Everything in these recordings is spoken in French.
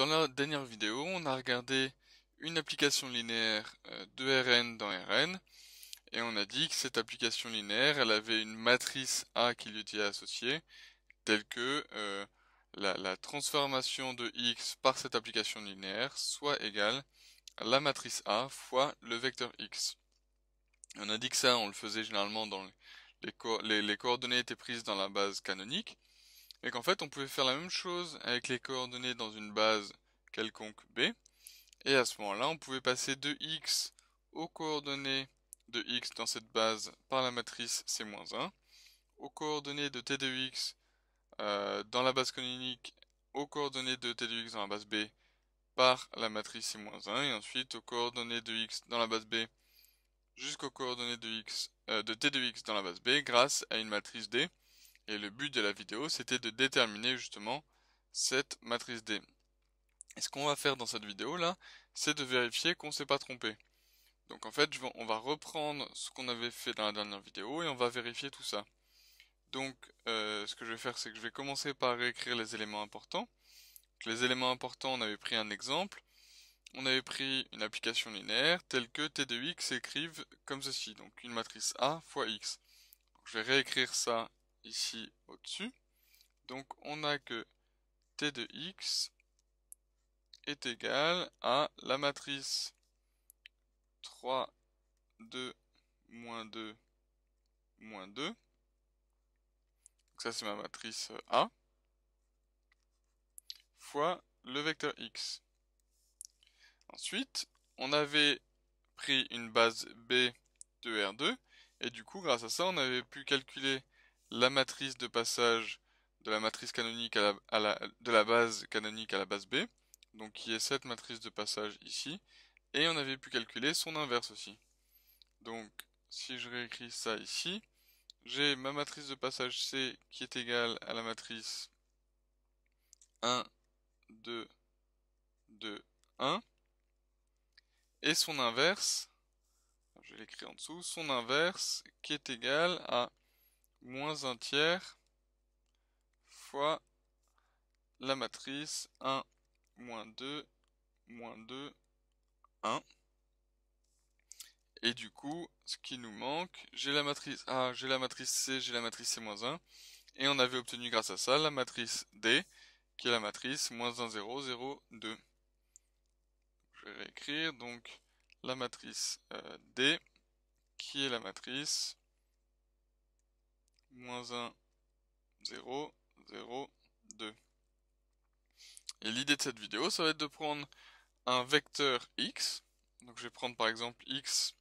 Dans la dernière vidéo, on a regardé une application linéaire euh, de Rn dans Rn et on a dit que cette application linéaire, elle avait une matrice A qui lui était associée, telle que euh, la, transformation de x par cette application linéaire soit égale à la matrice A fois le vecteur x. On a dit que ça, on le faisait généralement dans les, les coordonnées étaient prises dans la base canonique et qu'en fait on pouvait faire la même chose avec les coordonnées dans une base quelconque B, et à ce moment-là on pouvait passer de x aux coordonnées de x dans cette base par la matrice C-1, aux coordonnées de t de x euh, dans la base canonique, aux coordonnées de t de x dans la base B par la matrice C-1, et ensuite aux coordonnées de x dans la base B jusqu'aux coordonnées de, x, euh, de t de x dans la base B grâce à une matrice D et le but de la vidéo, c'était de déterminer justement cette matrice D. Et ce qu'on va faire dans cette vidéo là, c'est de vérifier qu'on ne s'est pas trompé. Donc en fait, on va reprendre ce qu'on avait fait dans la dernière vidéo et on va vérifier tout ça. Donc euh, ce que je vais faire, c'est que je vais commencer par réécrire les éléments importants. les éléments importants, on avait pris un exemple. On avait pris une application linéaire telle que t de x s'écrive comme ceci, donc une matrice A fois x. je vais réécrire ça ici au-dessus. Donc on a que t de x est égal à la matrice 3, 2, moins 2, moins 2. Donc ça c'est ma matrice euh, A fois le vecteur x. Ensuite, on avait pris une base B de R2 et du coup grâce à ça on avait pu calculer la matrice de passage de la matrice canonique à la, de la base canonique à la base B, donc qui est cette matrice de passage ici, et on avait pu calculer son inverse aussi. Donc si je réécris ça ici, j'ai ma matrice de passage C qui est égale à la matrice 1, 2, 2, 1, et son inverse, je l'écris en dessous, son inverse qui est égal à moins un tiers fois la matrice 1, moins 2, moins 2, 1. Et du coup, ce qui nous manque, j'ai la matrice A, j'ai la matrice C, j'ai la matrice C-1. Et on avait obtenu grâce à ça la matrice D, qui est la matrice moins 1, 0, 0, 2. Je vais réécrire donc la matrice euh, D, qui est la matrice moins 1, 0, 0, 2. Et l'idée de cette vidéo, ça va être de prendre un vecteur x. Donc je vais prendre par exemple x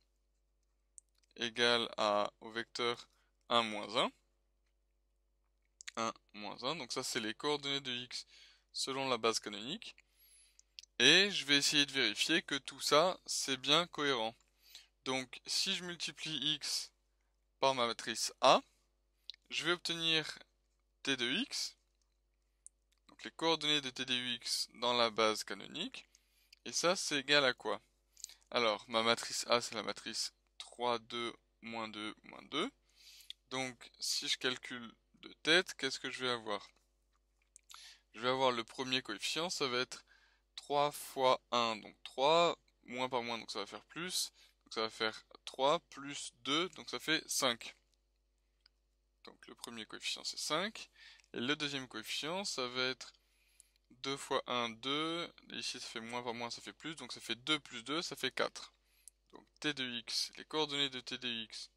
égale à, au vecteur 1, moins 1. 1, moins 1. Donc ça, c'est les coordonnées de x selon la base canonique. Et je vais essayer de vérifier que tout ça, c'est bien cohérent. Donc si je multiplie x par ma matrice A, je vais obtenir t de x, donc les coordonnées de t de x dans la base canonique, et ça c'est égal à quoi Alors ma matrice A c'est la matrice 3, 2, moins 2, moins 2, donc si je calcule de tête, qu'est-ce que je vais avoir Je vais avoir le premier coefficient, ça va être 3 fois 1, donc 3, moins par moins, donc ça va faire plus, donc ça va faire 3, plus 2, donc ça fait 5. Donc le premier coefficient c'est 5. Et le deuxième coefficient, ça va être 2 fois 1, 2. ici ça fait moins par moins, ça fait plus. Donc ça fait 2 plus 2, ça fait 4. Donc t de x, les coordonnées de t de x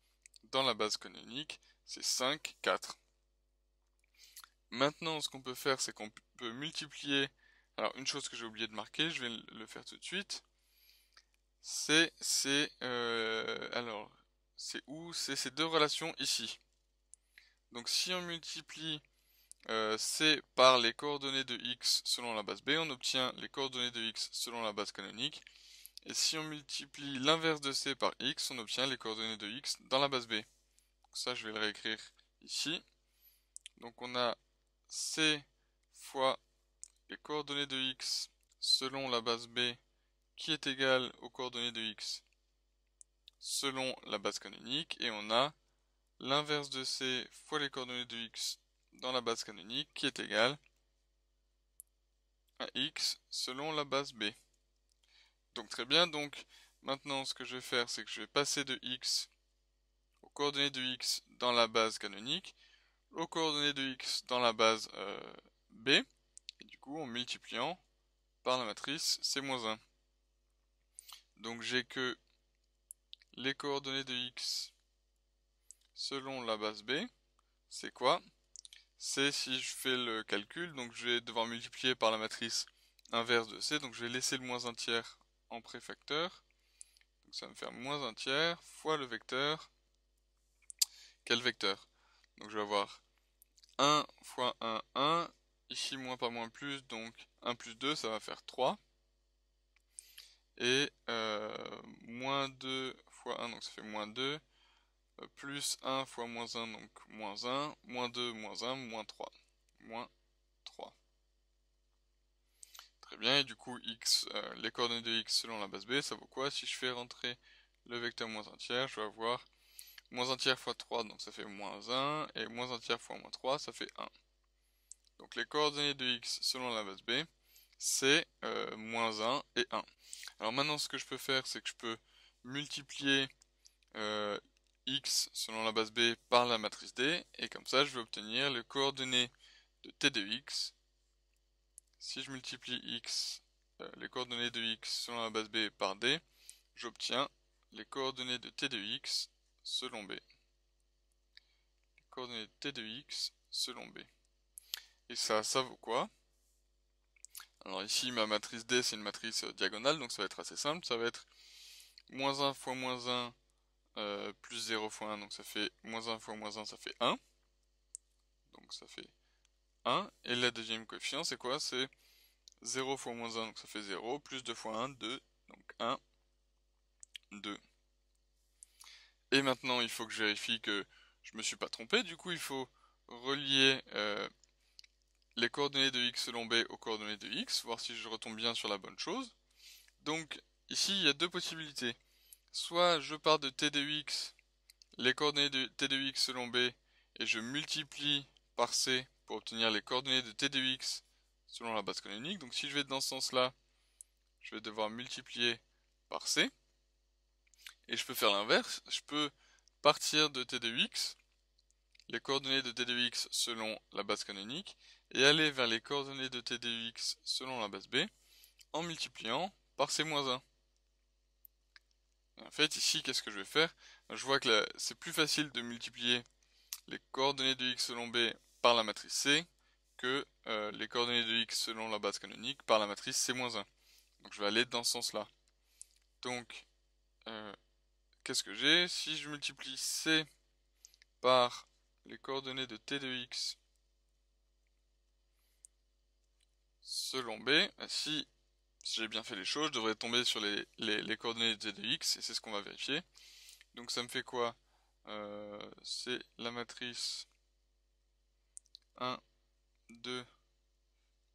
dans la base canonique, c'est 5, 4. Maintenant, ce qu'on peut faire, c'est qu'on peut multiplier... Alors une chose que j'ai oublié de marquer, je vais le faire tout de suite. Euh, alors... C'est où C'est ces deux relations ici. Donc si on multiplie euh, C par les coordonnées de x selon la base B, on obtient les coordonnées de x selon la base canonique. Et si on multiplie l'inverse de C par x, on obtient les coordonnées de x dans la base B. Donc ça, je vais le réécrire ici. Donc on a C fois les coordonnées de x selon la base B qui est égale aux coordonnées de x selon la base canonique et on a l'inverse de c fois les coordonnées de x dans la base canonique qui est égale à x selon la base b. Donc très bien, donc maintenant ce que je vais faire c'est que je vais passer de x aux coordonnées de x dans la base canonique aux coordonnées de x dans la base euh, b et du coup en multipliant par la matrice c-1. Donc j'ai que les coordonnées de x selon la base B, c'est quoi C'est si je fais le calcul, donc je vais devoir multiplier par la matrice inverse de C, donc je vais laisser le moins un tiers en préfacteur. Donc ça va me faire moins un tiers fois le vecteur. Quel vecteur Donc je vais avoir 1 fois 1, 1. Ici, moins par moins plus, donc 1 plus 2, ça va faire 3. Et euh, moins 2 fois 1, donc ça fait moins 2 plus 1 fois moins 1, donc moins 1, moins 2, moins 1, moins 3. Moins 3. Très bien, et du coup, x, euh, les coordonnées de x selon la base B, ça vaut quoi Si je fais rentrer le vecteur moins 1 tiers, je vais avoir moins 1 tiers fois 3, donc ça fait moins 1, et moins 1 tiers fois moins 3, ça fait 1. Donc les coordonnées de x selon la base B, c'est euh, moins 1 et 1. Alors maintenant, ce que je peux faire, c'est que je peux multiplier euh, x selon la base B par la matrice D, et comme ça je vais obtenir les coordonnées de t de x. Si je multiplie x, euh, les coordonnées de x selon la base B par D, j'obtiens les coordonnées de t de x selon B. Les coordonnées de t de x selon B. Et ça, ça vaut quoi Alors ici, ma matrice D, c'est une matrice euh, diagonale, donc ça va être assez simple. Ça va être moins 1 fois moins 1 euh, plus 0 fois 1, donc ça fait moins 1 fois moins 1, ça fait 1. Donc ça fait 1. Et la deuxième coefficient, c'est quoi C'est 0 fois moins 1, donc ça fait 0, plus 2 fois 1, 2, donc 1, 2. Et maintenant, il faut que je vérifie que je me suis pas trompé. Du coup, il faut relier euh, les coordonnées de x selon b aux coordonnées de x, voir si je retombe bien sur la bonne chose. Donc, ici, il y a deux possibilités. Soit je pars de t de x, les coordonnées de t de x selon b, et je multiplie par c pour obtenir les coordonnées de t de x selon la base canonique. Donc si je vais dans ce sens-là, je vais devoir multiplier par c. Et je peux faire l'inverse, je peux partir de t de x, les coordonnées de t de x selon la base canonique, et aller vers les coordonnées de t de x selon la base b, en multipliant par c-1. En fait, ici, qu'est-ce que je vais faire Je vois que c'est plus facile de multiplier les coordonnées de x selon b par la matrice C que euh, les coordonnées de x selon la base canonique par la matrice C-1. Donc je vais aller dans ce sens-là. Donc, euh, qu'est-ce que j'ai Si je multiplie C par les coordonnées de t de x selon b, bah, si si j'ai bien fait les choses, je devrais tomber sur les, les, les coordonnées de t de x, et c'est ce qu'on va vérifier. Donc ça me fait quoi euh, C'est la matrice 1, 2,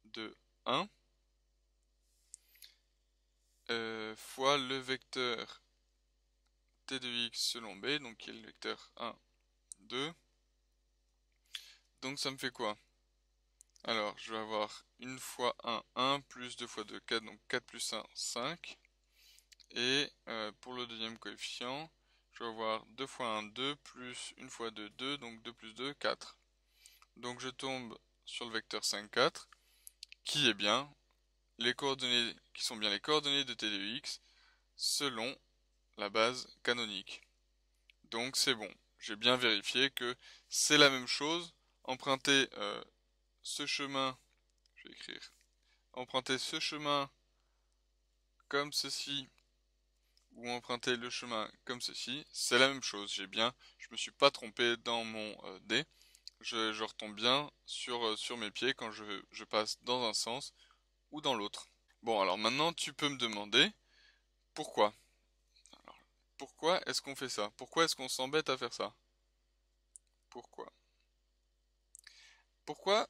2, 1, fois le vecteur t de x selon b, donc qui est le vecteur 1, 2. Donc ça me fait quoi alors, je vais avoir 1 fois 1, 1, plus 2 fois 2, 4, donc 4 plus 1, 5. Et euh, pour le deuxième coefficient, je vais avoir 2 fois 1, 2, plus 1 fois 2, 2, donc 2 plus 2, 4. Donc je tombe sur le vecteur 5, 4, qui est bien les coordonnées, qui sont bien les coordonnées de t de x, selon la base canonique. Donc c'est bon, j'ai bien vérifié que c'est la même chose, emprunter euh, ce chemin, je vais écrire, emprunter ce chemin comme ceci, ou emprunter le chemin comme ceci, c'est la même chose, j'ai bien, je me suis pas trompé dans mon euh, dé, je, retombe bien sur, euh, sur mes pieds quand je, je, passe dans un sens ou dans l'autre. Bon alors maintenant tu peux me demander pourquoi. pourquoi est-ce qu'on fait ça Pourquoi est-ce qu'on s'embête à faire ça Pourquoi Pourquoi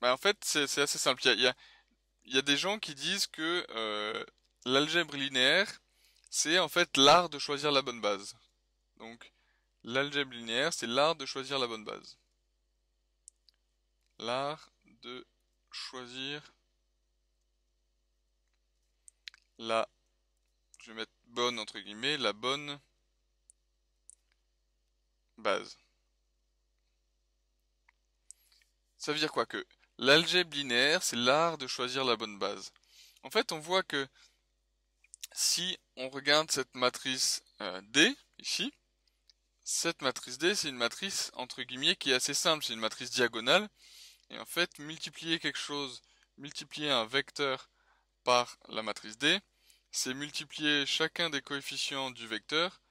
bah, en fait, c'est assez simple. Il y a, des gens qui disent que euh, l'algèbre linéaire, c'est en fait l'art de choisir la bonne base. Donc, l'algèbre linéaire, c'est l'art de choisir la bonne base. L'art de choisir la, je vais mettre bonne entre guillemets, la bonne base. Ça veut dire quoi que L'algèbre linéaire, c'est l'art de choisir la bonne base. En fait, on voit que si on regarde cette matrice euh, D, ici, cette matrice D, c'est une matrice, entre guillemets, qui est assez simple, c'est une matrice diagonale. Et en fait, multiplier quelque chose, multiplier un vecteur par la matrice D, c'est multiplier chacun des coefficients du vecteur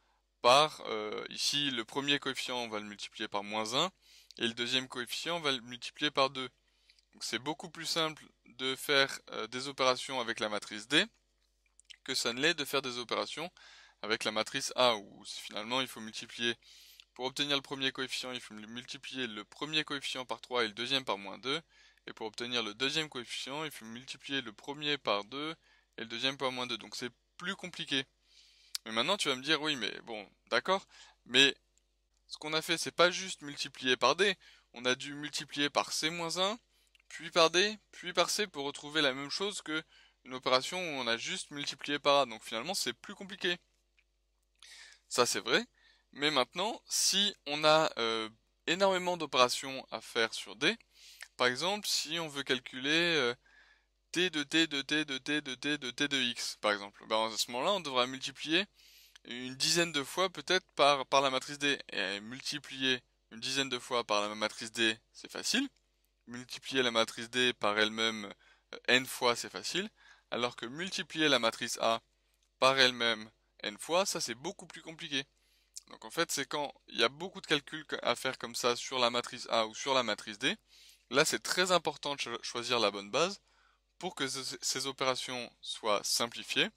par, euh, ici, le premier coefficient, on va le multiplier par moins 1, et le deuxième coefficient, on va le multiplier par 2 c'est beaucoup plus simple de faire euh, des opérations avec la matrice D que ça ne l'est de faire des opérations avec la matrice A, où finalement il faut multiplier, pour obtenir le premier coefficient, il faut multiplier le premier coefficient par 3 et le deuxième par moins 2, et pour obtenir le deuxième coefficient, il faut multiplier le premier par 2 et le deuxième par moins 2, donc c'est plus compliqué. Mais maintenant tu vas me dire, oui mais bon, d'accord, mais ce qu'on a fait c'est pas juste multiplier par D, on a dû multiplier par C-1, puis par D, puis par C pour retrouver la même chose que une opération où on a juste multiplié par A. Donc finalement, c'est plus compliqué. Ça, c'est vrai. Mais maintenant, si on a euh, énormément d'opérations à faire sur D, par exemple, si on veut calculer euh, T de T de T de T de T de T de X, par exemple, ben, à ce moment-là, on devra multiplier une dizaine de fois peut-être par, par la matrice D. Et multiplier une dizaine de fois par la matrice D, c'est facile multiplier la matrice D par elle-même euh, n fois, c'est facile, alors que multiplier la matrice A par elle-même n fois, ça c'est beaucoup plus compliqué. Donc en fait, c'est quand il y a beaucoup de calculs à faire comme ça sur la matrice A ou sur la matrice D, là c'est très important de choisir la bonne base pour que ces opérations soient simplifiées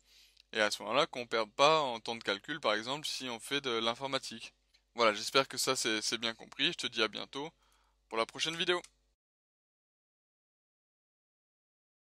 et à ce moment-là qu'on ne perde pas en temps de calcul par exemple si on fait de l'informatique. Voilà, j'espère que ça c'est bien compris, je te dis à bientôt pour la prochaine vidéo.